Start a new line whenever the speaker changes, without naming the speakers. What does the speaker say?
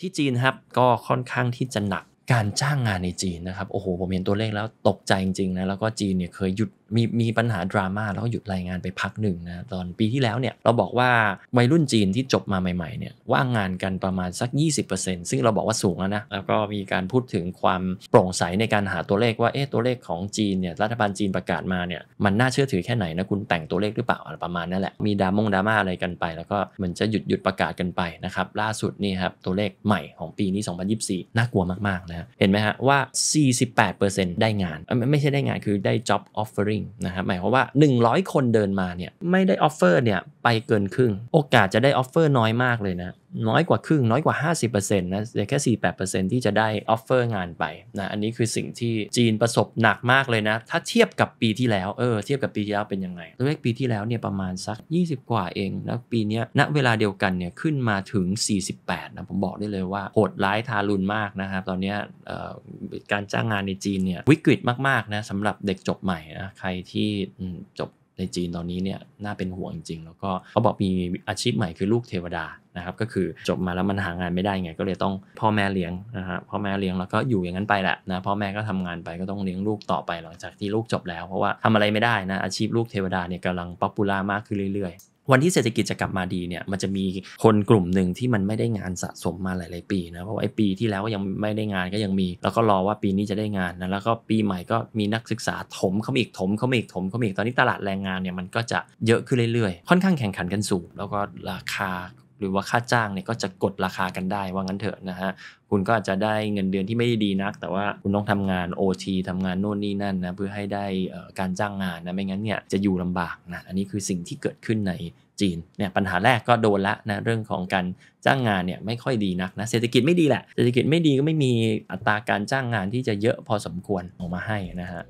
ที่จีนครับ ก็ค่อนข้างที่จะหนักการจ้างงานในจีนนะครับโอ้โหผมเห็นตัวเลขแล้วตกใจจริงๆนะแล้วก็จีนเนี่ยเคยหยุดมีมีปัญหาดราม่าแล้วก็หยุดรายงานไปพักหนึ่งนะตอนปีที่แล้วเนี่ยเราบอกว่าวัยรุ่นจีนที่จบมาใหม่ๆเนี่ยว่างงานกันประมาณสัก 20%ซึ่งเราบอกว่าสูง แล้วนะแล้วก็มีการพูดถึงความโปร่งใสในการหาตัวเลขว่าเอ๊ะตัวเลขของจีนเนี่ยรัฐบาลจีนประกาศมาเนี่ยมันน่าเชื่อถือแค่ไหนนะคุณแต่งตัวเลขหรือเปล่าอะไรประมาณนั่นแหละมีดามงดราม่าอะไรกันไปแล้วก็มันจะหยุดหยุดประกาศกันไปนะครับล่าสุดนี่ครับตัวเลขใหม่ของปีนี้2024น่ากลัวมากๆนะะฮะเห็นไหมฮะว่า 48%ได้งานไม่ใช่ได้งานคือได้ job offering นะครับหมายความว่า 100 คนเดินมาเนี่ยไม่ได้ offer เนี่ยไปเกินครึ่งโอกาสจะได้ออฟเฟอร์น้อยมากเลยนะน้อยกว่าครึ่งน้อยกว่า 50%นะเหลืแค่48%ที่จะได้ออฟเฟอร์งานไปนะอันนี้คือสิ่งที่จีนประสบหนักมากเลยนะ ถ้าเทียบกับปีที่แล้วเออเทียบกับปีที่แล้วเป็นยังไงตัวเลขปีที่แล้วเนี่ยประมาณสัก 20 กว่าเองแล้วปีนี้ณเวลาเดียวกันเนี่ยขึ้นมาถึง 48นะผมบอกได้เลยว่า โหดร้ายทารุณมากนะครับตอนนี้การจ้างงานในจีนเนี่ยวิกฤตมากๆนะสำหรับเด็กจบใหม่นะใครที่จบในจีนตอนนี้เนี่ยน่าเป็นห่วงจริงแล้วก็เขาบอกมีอาชีพใหม่คือลูกเทวดานะครับก็คือจบมาแล้วมันหางานไม่ได้ไง ก็เลยต้องพ่อแม่เลี้ยงนะฮะพ่อแม่เลี้ยงแล้วก็อยู่อย่างนั้นไปแหละนะพ่อแม่ก็ทำงานไปก็ต้องเลี้ยงลูกต่อไปหลังจากที่ลูกจบแล้ว เพราะว่าทำอะไรไม่ได้นะอาชีพลูกเทวดาเนี่ยกำลังป๊อปปูล่ามากขึ้นเรื่อย ๆวันที่เศรษฐกิจจะกลับมาดีเนี่ยมันจะมีคนกลุ่มหนึ่งที่มันไม่ได้งานสะสมมาหลาย ๆ ปีนะเพราะไอ้ปีที่แล้วก็ยังไม่ได้งานก็ยังมี แล้วก็รอว่าปีนี้จะได้งานนะแล้วก็ปีใหม่ก็มีนักศึกษาถมเข้ามาอีกถมเข้ามาอีกถมเข้ามาอีกตอนนี้ตลาดแรงงานเนี่ยมันก็จะเยอะขึ้นเรื่อย ๆ ค่อนข้างแข่งขันกันสูงแล้วก็ราคาหรือว่าค่าจ้างเนี่ยก็จะกดราคากันได้ ว่างั้นเถอะนะฮะคุณก็อาจจะได้เงินเดือนที่ไม่ได้ดีนัก แต่ว่าคุณต้องทำงาน OT ทำงานโน่นนี่นั่นนะเพื่อให้ได้การจ้างงานนะไม่งั้นเนี่ยจะอยู่ลำบากนะอันนี้คือสิ่งที่เกิดขึ้นในจีนเนี่ยปัญหาแรกก็โดนละนะเรื่องของการจ้างงานเนี่ยไม่ค่อยดีนักนะเศรษฐกิจไม่ดีแหละเศรษฐกิจไม่ดีก็ไม่มีอัตราการจ้างงานที่จะเยอะพอสมควรออกมาให้นะฮะ